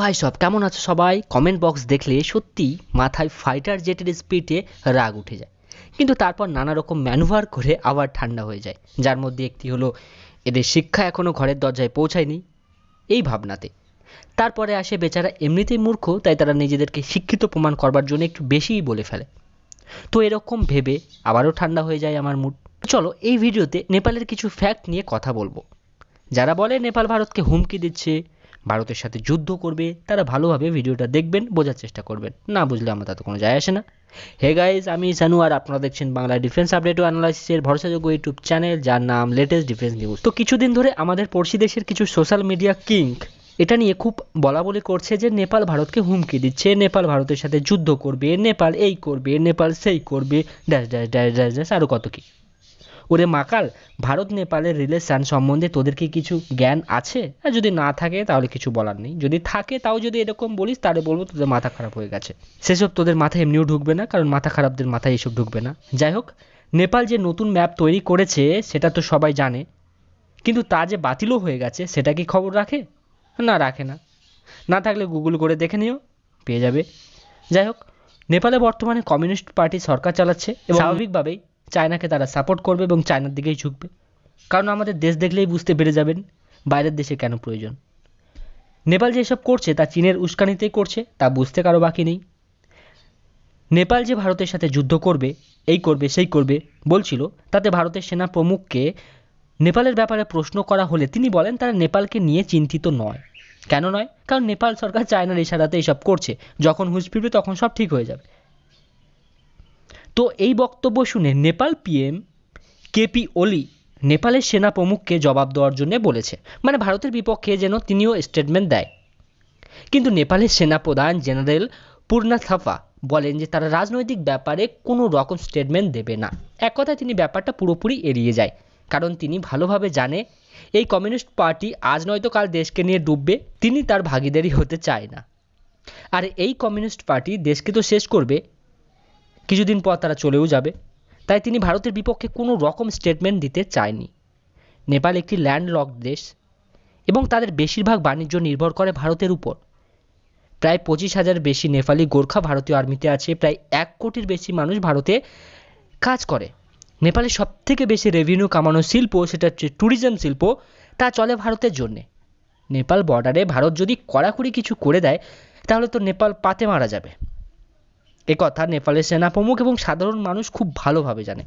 ভাই সব কেমন আছো সবাই কমেন্ট বক্স দেখলে সত্যি মাথায় ফাইটার জেটের স্পিডে রাগ উঠে যায় কিন্তু তারপর নানা রকম ম্যানুভার করে আবার ঠান্ডা হয়ে যায় যার মধ্যে একটি হলো এদের শিক্ষা এখনও ঘরের দরজায় পৌঁছায়নি এই ভাবনাতে তারপরে আসে বেচারা এমনিতেই মূর্খ তাই তারা নিজেদেরকে শিক্ষিত প্রমাণ করবার জন্য একটু বেশিই বলে ফেলে তো এরকম ভেবে আবারও ঠান্ডা হয়ে যায় আমার মুড চলো এই ভিডিওতে নেপালের কিছু ফ্যাক্ট নিয়ে কথা বলবো যারা বলে নেপাল ভারতকে হুমকি দিচ্ছে ভারতের সাথে যুদ্ধ করবে তারা ভালোভাবে ভিডিওটা দেখবেন বোঝার চেষ্টা করবেন না বুঝলে আমার তাতে কোনো যায় আসে না হে গাইজ আমি জানু আর আপনারা দেখছেন বাংলা ডিফেন্স আপডেট ও অ্যানালাইসিসের ভরসাযোগ্য ইউটিউব চ্যানেল যার নাম লেটেস্ট ডিফেন্স নিউজ তো কিছুদিন ধরে আমাদের পড়শি দেশের কিছু সোশ্যাল মিডিয়া কিং এটা নিয়ে খুব বলা বলি করছে যে নেপাল ভারতকে হুমকি দিচ্ছে নেপাল ভারতের সাথে যুদ্ধ করবে নেপাল এই করবে নেপাল সেই করবে dash dash dash dash dash আরও কত কী ওরে মাকাল ভারত নেপালের রিলেশান সম্বন্ধে তোদের কি কিছু জ্ঞান আছে আর যদি না থাকে তাহলে কিছু বলার নেই যদি থাকে তাও যদি এরকম বলিস তাহলে বলবো তোদের মাথা খারাপ হয়ে গেছে সেসব তোদের মাথায় এমনিও ঢুকবে না কারণ মাথা খারাপদের মাথায় এসব ঢুকবে না যাই হোক নেপাল যে নতুন ম্যাপ তৈরি করেছে সেটা তো সবাই জানে কিন্তু তা যে বাতিলও হয়ে গেছে সেটা কি খবর রাখে না রাখে না না থাকলে গুগল করে দেখে নিও পেয়ে যাবে যাই হোক নেপালে বর্তমানে কমিউনিস্ট পার্টি সরকার চালাচ্ছে স্বাভাবিকভাবেই চায়নাকে তারা সাপোর্ট করবে এবং চায়নার দিকেই ঝুঁকবে কারণ আমাদের দেশ দেখলেই বুঝতে পেরে যাবেন বাইরের দেশে কেন প্রয়োজন নেপাল যেসব করছে তা চীনের উস্কানিতেই করছে তা বুঝতে কারো বাকি নেই নেপাল যে ভারতের সাথে যুদ্ধ করবে এই করবে সেই করবে বলছিল তাতে ভারতের সেনা প্রমুখকে নেপালের ব্যাপারে প্রশ্ন করা হলে তিনি বলেন তারা নেপালকে নিয়ে চিন্তিত নয় কেন নয় কারণ নেপাল সরকার চায়নার ইশারাতে এসব করছে যখন হুঁশ ফিরবে তখন সব ঠিক হয়ে যাবে তো এই বক্তব্য শুনে নেপাল পিএম কেপি ওলি নেপালের সেনা প্রমুখকে জবাব দেওয়ার জন্য বলেছে মানে ভারতের বিপক্ষে যেন তিনিও স্টেটমেন্ট দেয় কিন্তু নেপালের সেনা প্রধান জেনারেল পূর্ণা থাপা বলেন যে তারা রাজনৈতিক ব্যাপারে কোনো রকম স্টেটমেন্ট দেবে না এক কথায় তিনি ব্যাপারটা পুরোপুরি এড়িয়ে যায় কারণ তিনি ভালোভাবে জানে এই কমিউনিস্ট পার্টি আজ নয়তো কাল দেশকে নিয়ে ডুববে তিনি তার ভাগিদারি হতে চায় না আর এই কমিউনিস্ট পার্টি দেশকে তো শেষ করবে কিছুদিন পর তারা চলেও যাবে তাই তিনি ভারতের বিপক্ষে কোনো রকম স্টেটমেন্ট দিতে চায়নি নেপাল একটি ল্যান্ডলক দেশ এবং তাদের বেশিরভাগ বাণিজ্য নির্ভর করে ভারতের উপর প্রায় পঁচিশ হাজার বেশি নেপালি গোর্খা ভারতীয় আর্মিতে আছে প্রায় এক কোটির বেশি মানুষ ভারতে কাজ করে নেপালের থেকে বেশি রেভিনিউ কামানো শিল্প সেটা হচ্ছে ট্যুরিজম শিল্প তা চলে ভারতের জন্যে নেপাল বর্ডারে ভারত যদি কড়াকড়ি কিছু করে দেয় তাহলে তো নেপাল পাতে মারা যাবে কথা নেপালের সেনা প্রমুখ এবং সাধারণ মানুষ খুব ভালোভাবে জানে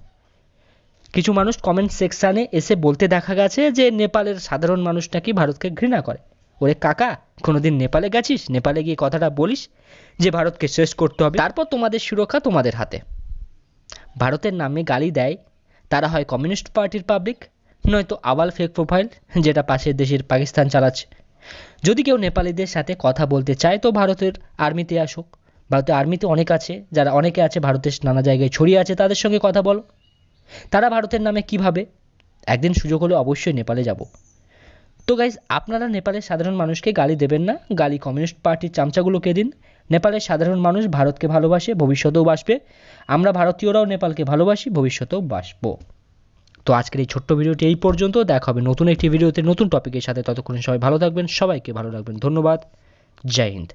কিছু মানুষ কমেন্ট সেকশানে এসে বলতে দেখা গেছে যে নেপালের সাধারণ মানুষ নাকি ভারতকে ঘৃণা করে ওরে কাকা কোনোদিন নেপালে গেছিস নেপালে গিয়ে কথাটা বলিস যে ভারতকে শেষ করতে হবে তারপর তোমাদের সুরক্ষা তোমাদের হাতে ভারতের নামে গালি দেয় তারা হয় কমিউনিস্ট পার্টির পাবলিক নয়তো আবাল ফেক প্রোফাইল যেটা পাশের দেশের পাকিস্তান চালাচ্ছে যদি কেউ নেপালিদের সাথে কথা বলতে চায় তো ভারতের আর্মিতে আসুক ভারতীয় আর্মিতে অনেক আছে যারা অনেকে আছে ভারতের নানা জায়গায় ছড়িয়ে আছে তাদের সঙ্গে কথা বলো তারা ভারতের নামে কিভাবে একদিন সুযোগ হলে অবশ্যই নেপালে যাব তো গাইজ আপনারা নেপালের সাধারণ মানুষকে গালি দেবেন না গালি কমিউনিস্ট পার্টির চামচাগুলোকে দিন নেপালের সাধারণ মানুষ ভারতকে ভালোবাসে ভবিষ্যতেও বাসবে আমরা ভারতীয়রাও নেপালকে ভালোবাসি ভবিষ্যতেও বাসব তো আজকের এই ছোট্ট ভিডিওটি এই পর্যন্ত দেখা হবে নতুন একটি ভিডিওতে নতুন টপিকের সাথে ততক্ষণ সবাই ভালো থাকবেন সবাইকে ভালো রাখবেন ধন্যবাদ জয় হিন্দ